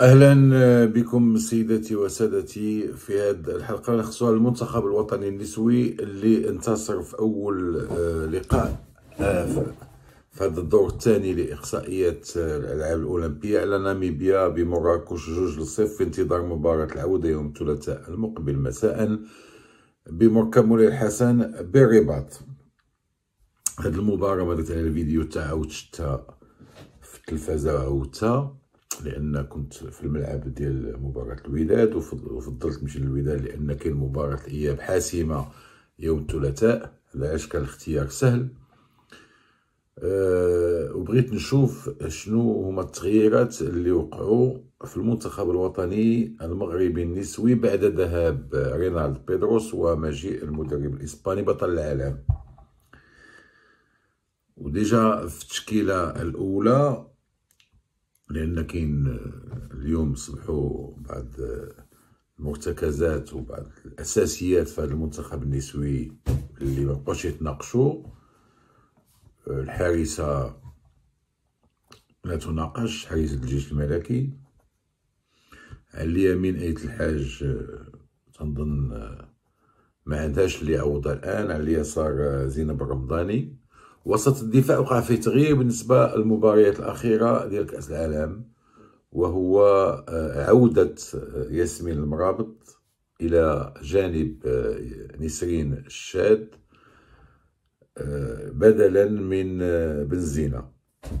اهلا آه، بكم سيداتي وسادتي في هذه الحلقه نخصها المنتخب الوطني النسوي اللي انتصر في اول آه، لقاء آه، في هذا الدور الثاني لاقصائيات الالعاب الاولمبيه على ناميبيا بمراكش جوج لصفر في انتظار مباراه العوده يوم الثلاثاء المقبل مساء بمركب الحسن بالرباط هذه المباراه ما درت على الفيديو تاعها وشتها في التلفازه عاودتها لان كنت في الملعب ديال مباراه الوداد وفضلت نمشي للوداد لان كاين مباراه اياب حاسمه يوم الثلاثاء علاش كان الاختيار سهل أه وبغيت نشوف شنو هما التغييرات اللي وقعوا في المنتخب الوطني المغربي النسوي بعد ذهاب رينالد بيدروس ومجيء المدرب الاسباني بطل العالم وديجا في التشكيله الاولى لان كاين آه، اليوم صبحوا بعض آه، المرتكزات وبعض الاساسيات في هذا المنتخب النسوي اللي ما بقاوش يتناقشوا آه، الحارسه لا تناقش حارس الجيش الملكي على اليمين اية الحاج تنظن ما عندهاش اللي عوضها الان على اليسار زينب الرمضاني وسط الدفاع وقع فيه تغيير بالنسبه للمباريات الاخيره ديال كاس العالم وهو آه، عوده آه، ياسمين المرابط الى جانب آه، نسرين الشاد بدلا من بنزينه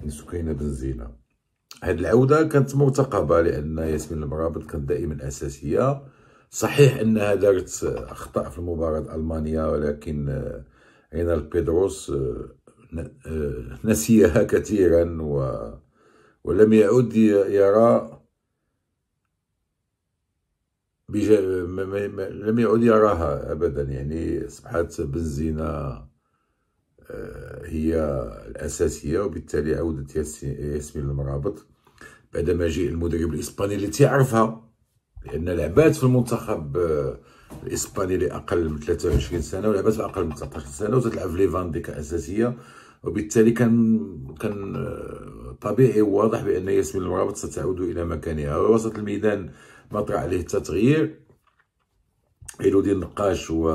سكينه بنزينه هاد العوده كانت مرتقبه لان ياسمين المرابط كانت دائما اساسيه صحيح انها دارت اخطاء في المباراه المانيا ولكن رينال بيدروس نسيها كثيرا و ولم يعد يرى بج... م... م... لم يعد يراها ابدا يعني اصبحت بنزينه آه، هي الاساسيه وبالتالي عودت ياسمين المرابط بعد مجيء المدرب الاسباني اللي تيعرفها لان لعبات في المنتخب آه، الاسباني اللي اقل من 23 سنه ولعبات في اقل من 19 سنه وتتلعب في ليفاندي كاساسيه ديك اساسيه وبالتالي كان كان آه، طبيعي وواضح بان ياسمين المرابط ستعود الى مكانها وسط الميدان ما طرا عليه حتى تغيير ايلودي النقاش و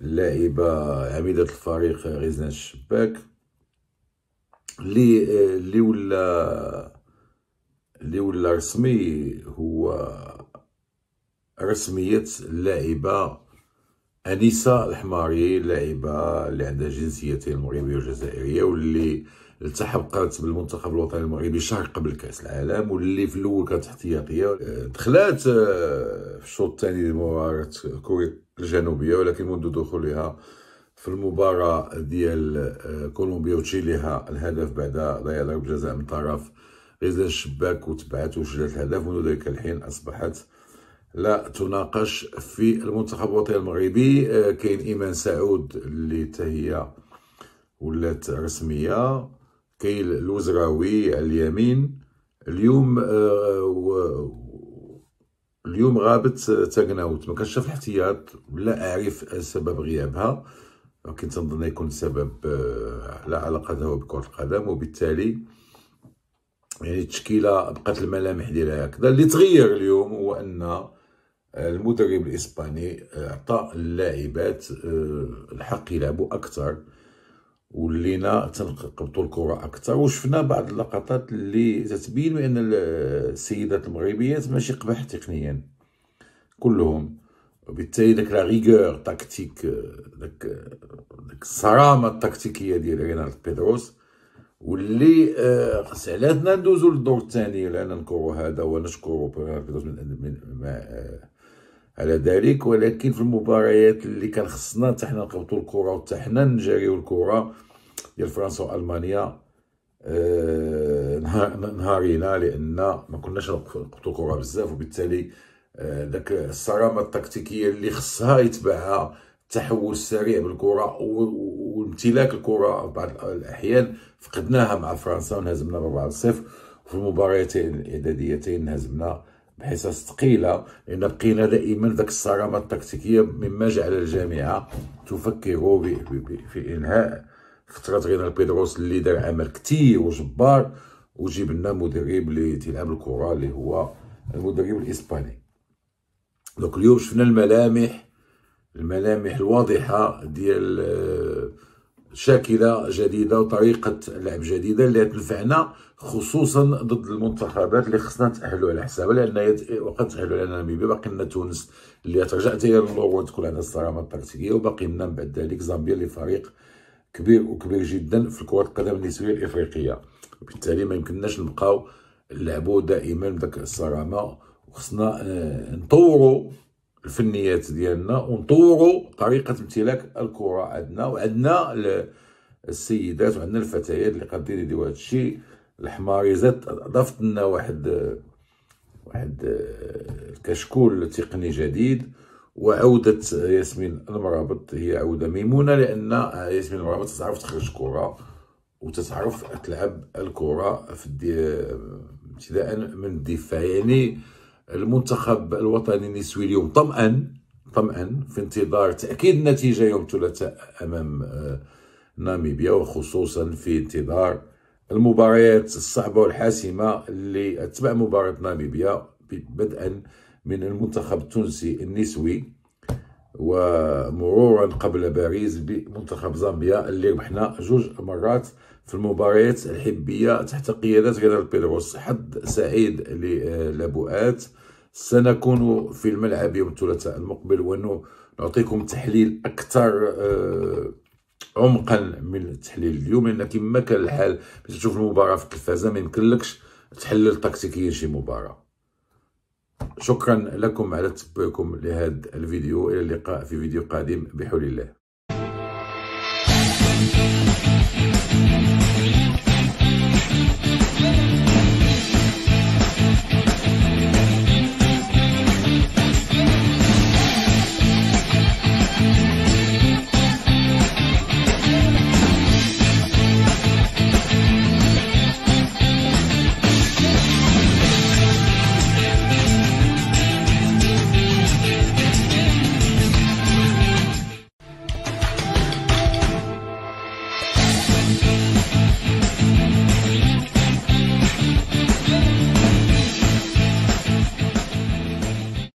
اللاعبه عميده الفريق غزنان الشباك اللي آه، اللي ولا اللي ولا رسمي هو رسميه اللاعبه انيسه الحماري اللاعبه اللي عندها جنسيتين المغربيه والجزائريه واللي التحقت بالمنتخب الوطني المغربي شهر قبل كاس العالم واللي في الاول كانت احتياطيه أه، دخلات أه، في الشوط الثاني لمباراه كوريا الجنوبيه ولكن منذ دخولها في المباراة ديال أه، كولومبيا وتشيليها الهدف بعد ضياع ضربة جزاء من طرف غيزان الشباك وتبعت وسجلت الهدف منذ ذلك الحين أصبحت لا تناقش في المنتخب الوطني المغربي آه، كاين ايمان سعود اللي تهي ولات رسميه كاين الوزراوي على اليمين اليوم آه، اليوم غابت تاغناوت ما كانش في الاحتياط لا اعرف سبب غيابها لكن تنظن يكون سبب آه، لا علاقه له بكره القدم وبالتالي يعني التشكيله بقات الملامح ديالها هكذا اللي تغير اليوم هو ان المدرب الاسباني عطى اللاعبات آه، الحق يلعبوا اكثر ولينا تنقبطوا الكره اكثر وشفنا بعض اللقطات اللي تتبين بان السيدات المغربيات ماشي قبح تقنيا كلهم وبالتالي داك لا ريغور تاكتيك آه، داك آه، داك الصرامه التكتيكيه ديال رينالد بيدروس واللي خص علاتنا ندوزو للدور الثاني لان نكرو هذا ونشكرو بيدروس من, من, من على ذلك ولكن في المباريات اللي كان خصنا حتى حنا نقبطوا الكره وحتى حنا نجريو الكره ديال فرنسا والمانيا آه نهارينا لان ما كناش نقبطوا الكره بزاف وبالتالي آه الصرامه التكتيكيه اللي خصها يتبعها التحول السريع بالكره وامتلاك الكره بعض الاحيان فقدناها مع فرنسا وانهزمنا 4 0 وفي المباراتين الاعداديتين هزمنا بحصص ثقيلة لأن بقينا دائما ذاك الصرامة التكتيكية مما جعل الجامعة تفكر في إنهاء فترة رينال بيدروس اللي دار عمل كثير وجبار وجيب لنا مدرب لتلعب تيلعب الكرة اللي هو المدرب الإسباني دونك اليوم شفنا الملامح الملامح الواضحة ديال شاكله جديده وطريقه لعب جديده اللي تنفعنا خصوصا ضد المنتخبات اللي خصنا نتاهلوا على حسابها لان وقت وقد تاهلوا على ناميبيا باقي لنا تونس اللي ترجع حتى هي وتكون عندها الصرامه التكتيكية وباقي لنا من بعد ذلك زامبيا اللي فريق كبير وكبير جدا في كره القدم النسويه الافريقيه وبالتالي ما يمكنناش نبقاو نلعبوا دائما بداك الصرامه وخصنا آه، نطوروا الفنيات ديالنا ونطوروا طريقه امتلاك الكره عندنا وعندنا السيدات وعندنا الفتيات اللي قادرين يديروا هذا الشيء الحماري زاد اضافت لنا واحد واحد آه، كشكول تقني جديد وعودة ياسمين المرابط هي عودة ميمونة لأن ياسمين المرابط تعرف تخرج كرة وتتعرف تلعب الكرة في ابتداء من الدفاع يعني المنتخب الوطني النسوي اليوم طمأن طمأن في انتظار تأكيد النتيجة يوم الثلاثاء أمام آه، ناميبيا وخصوصا في انتظار المباريات الصعبة والحاسمة اللي تبع مباراة ناميبيا بدءا من المنتخب التونسي النسوي ومرورا قبل باريس بمنتخب زامبيا اللي ربحنا جوج مرات في المباريات الحبيه تحت قياده غيرال بيدروس حد سعيد للابوات سنكون في الملعب يوم الثلاثاء المقبل وانه نعطيكم تحليل اكثر آه، عمقا من التحليل اليوم لان كما كان الحال تشوف المباراه في التلفازه ما يمكنلكش تحلل تكتيكيا شي مباراه شكرا لكم على تتبعكم لهذا الفيديو الى اللقاء في فيديو قادم بحول الله